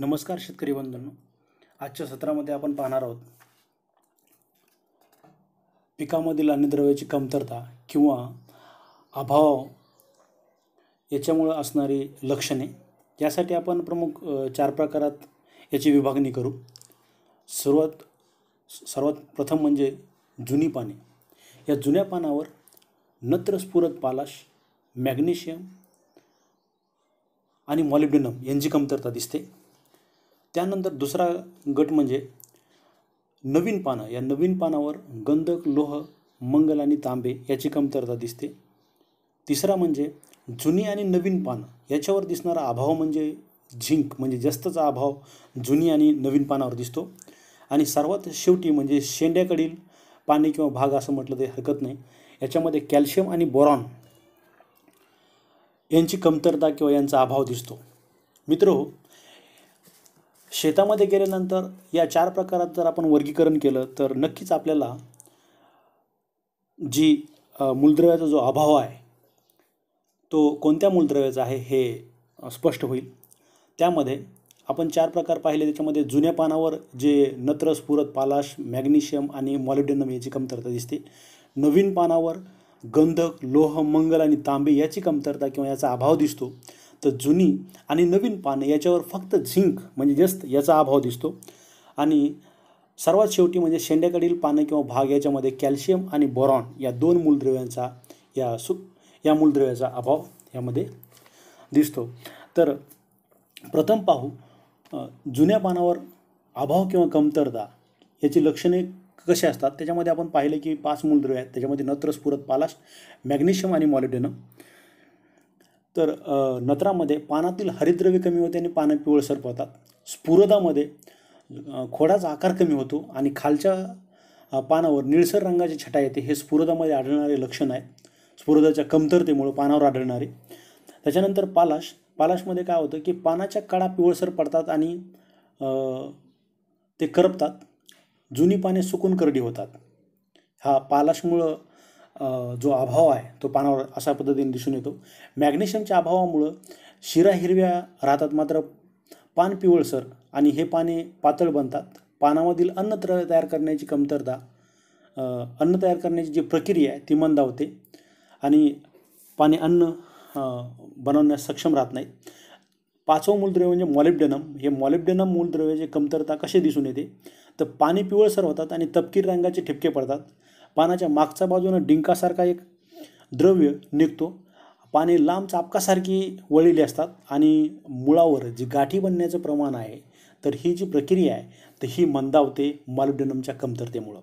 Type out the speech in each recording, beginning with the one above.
नमस्कार शेतकरी बंधूंनो आजच्या सत्रामध्ये आपण पाहणार आहोत पिकामधील अन्नद्रव्याची कमतरता किंवा अभाव याच्यामुळं असणारी लक्षणे यासाठी आपण प्रमुख चार प्रकारात याची विभागणी करू सर्वात सर्वात प्रथम म्हणजे जुनी पाने या जुन्या पानावर नत्रस्फुरत पालाश मॅग्नेशियम आणि मॉलिब्डिनम यांची कमतरता दिसते त्यानंतर दुसरा गट म्हणजे नवीन पानं या नवीन पानावर गंधक लोह मंगल आणि तांबे याची कमतरता दिसते तिसरा म्हणजे जुनी आणि नवीन पानं याच्यावर दिसणारा अभाव म्हणजे झिंक म्हणजे जास्तचा अभाव जुनी आणि नवीन पानावर दिसतो आणि सर्वात शेवटी म्हणजे शेंड्याकडील पाने किंवा भाग असं म्हटलं तरी हरकत नाही याच्यामध्ये कॅल्शियम आणि बोरॉन यांची कमतरता किंवा यांचा अभाव दिसतो मित्र शेतामध्ये गेल्यानंतर या चार प्रकारात जर आपण वर्गीकरण केलं तर नक्कीच आपल्याला जी मूलद्रव्याचा जो अभाव आहे तो कोणत्या मूलद्रव्याचा आहे हे स्पष्ट होईल त्यामध्ये आपण चार प्रकार पाहिले त्याच्यामध्ये जुन्या पानावर जे नत्र स्फुरत पालाश मॅग्नेशियम आणि मॉलिडेनम याची कमतरता दिसते नवीन पानावर गंधक लोह मंगल आणि तांबे याची कमतरता किंवा याचा अभाव दिसतो तर जुनी आणि नवीन पानं याच्यावर फक्त झिंक म्हणजे जस्त याचा अभाव दिसतो आणि सर्वात शेवटी म्हणजे शेंड्याकडील पानं किंवा भाग याच्यामध्ये कॅल्शियम आणि बोरॉन या दोन मूलद्रव्यांचा या सु या मूलद्रव्याचा अभाव यामध्ये दिसतो तर प्रथम पाहू जुन्या पानावर अभाव किंवा कमतरता याची लक्षणे कसे असतात त्याच्यामध्ये आपण पाहिले की पाच मूलद्रव्य आहेत त्याच्यामध्ये नत्रस्फुरत पालाश मॅग्नेशियम आणि मॉलिडेनम तर नत्रामध्ये पानातील हरिद्रव्य कमी होते आणि पानं पिवळसर पडतात स्फुरदामध्ये खोडाचा आकार कमी होतो आणि खालच्या पानावर निळसर रंगाची छटा येते हे स्फुरदामध्ये आढळणारे लक्षण आहे स्फुरदाच्या कमतरतेमुळं पानावर आढळणारे त्याच्यानंतर पालाश पालाशमध्ये काय होतं की पानाच्या कडा पिवळसर पडतात आणि ते करपतात जुनी पाने सुकून करडी होतात हा पालाशमुळं जो अभाव आहे तो पानावर अशा पद्धतीने दिसून येतो मॅग्नेशियमच्या अभावामुळं शिरा हिरव्या राहतात मात्र पान पिवळसर आणि हे पाने पातळ बनतात पानामधील अन्न तयार करण्याची कमतरता अन्न तयार करण्याची जी प्रक्रिया आहे ती मंदावते आणि पाने अन्न बनवण्यास सक्षम राहत नाही पाचवं मूलद्रव्य म्हणजे मॉलिब्डेनम हे मॉलिब्डेनम मूलद्रव्याची कमतरता कसे दिसून येते तर पाणी पिवळसर होतात आणि तपकीर रंगाचे ठिपके पडतात पानाच्या मागच्या बाजूनं डिंकासारखा एक द्रव्य निघतो पाने लांब चापकासारखी वळलेली असतात आणि मुळावर जी गाठी बनण्याचं प्रमाण आहे तर ही जी प्रक्रिया आहे तर ही मंदावते मालुडनमच्या कमतरतेमुळं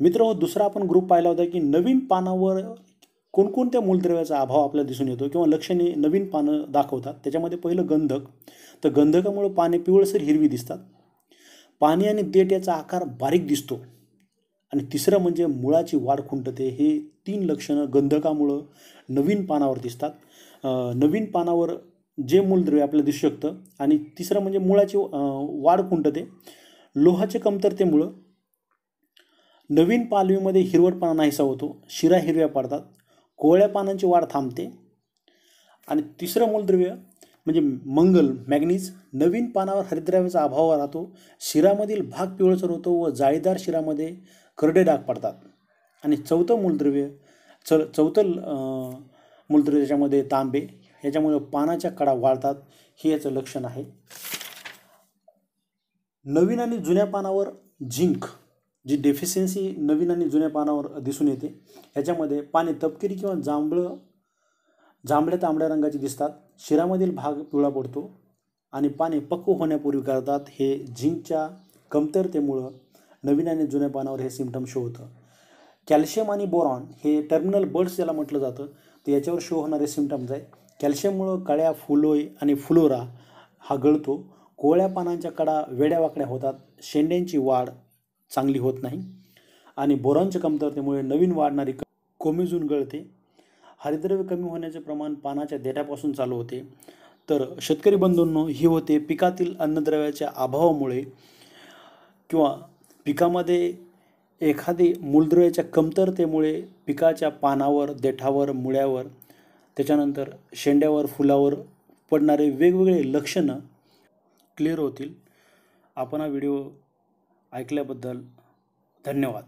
मित्र हो दुसरा आपण ग्रुप पाहिला होता की नवीन पानावर कोणकोणत्या मूलद्रव्याचा अभाव आपल्याला दिसून येतो किंवा लक्षणे नवीन पानं दाखवतात त्याच्यामध्ये पहिलं गंधक तर गंधकामुळं पाने पिवळसर हिरवी दिसतात पाणी आणि देठ याचा आकार बारीक दिसतो आणि तिसरं म्हणजे मुळाची वाढ खुंटते हे तीन लक्षणं गंधकामुळं नवीन पानावर दिसतात नवीन पानावर जे मूलद्रव्य आपल्याला दिसू शकतं आणि तिसरं म्हणजे मुळाची वाढ खुंटते लोहाच्या कमतरतेमुळं नवीन पालवीमध्ये हिरवटपणा नाहीसा होतो शिरा हिरव्या पडतात कोवळ्या पानांची वाढ थांबते आणि तिसरं मूलद्रव्य म्हणजे मंगल मॅग्नीज नवीन पानावर हरिद्राव्याचा अभाव राहतो शिरामधील भाग पिवळसर होतो व जाळीदार शिरामध्ये करडे डाग पडतात आणि चौथं मूलद्रव्य च चौथं मूलद्रव्य ज्याच्यामध्ये तांबे ह्याच्यामुळे पानाच्या कडा वाळतात हे याचं लक्षण आहे नवीन आणि जुन्या पानावर झिंक जी डेफिशियन्सी नवीन आणि जुन्या पानावर दिसून येते ह्याच्यामध्ये पाने तपकिरी किंवा जांभळं जांभळ्या तांबड्या रंगाची दिसतात शिरामधील भाग पिवळा पडतो आणि पाने पक्व होण्यापूर्वी करतात हे झिंकच्या कमतरतेमुळं नवीन आणि जुन्या पानावर हे सिमटम शो होतं कॅल्शियम आणि बोरॉन हे टर्मिनल बर्ड्स ज्याला म्हटलं जातं तर याच्यावर शो होणारे सिमटम्स आहे कॅल्शियममुळं कळ्या फुलोय आणि फ्लोरा हा गळतो कोवळ्या पानांच्या कडा वेड्या वाकड्या होतात शेंड्यांची वाढ चांगली होत नाही आणि बोरॉनच्या कमतरतेमुळे नवीन वाढणारी कोमेजून गळते हरिद्रव्य कमी होण्याचे प्रमाण पानाच्या देठापासून चालू होते तर शेतकरी बंधूंनो ही होते पिकातील अन्नद्रव्याच्या अभावामुळे किंवा पिकामध्ये एखादी मूलद्रव्याच्या कमतरतेमुळे पिकाच्या पानावर देठावर मुळ्यावर त्याच्यानंतर शेंड्यावर फुलावर पडणारे वेगवेगळे लक्षणं क्लिअर होतील आपण हा व्हिडिओ ऐकल्याबद्दल धन्यवाद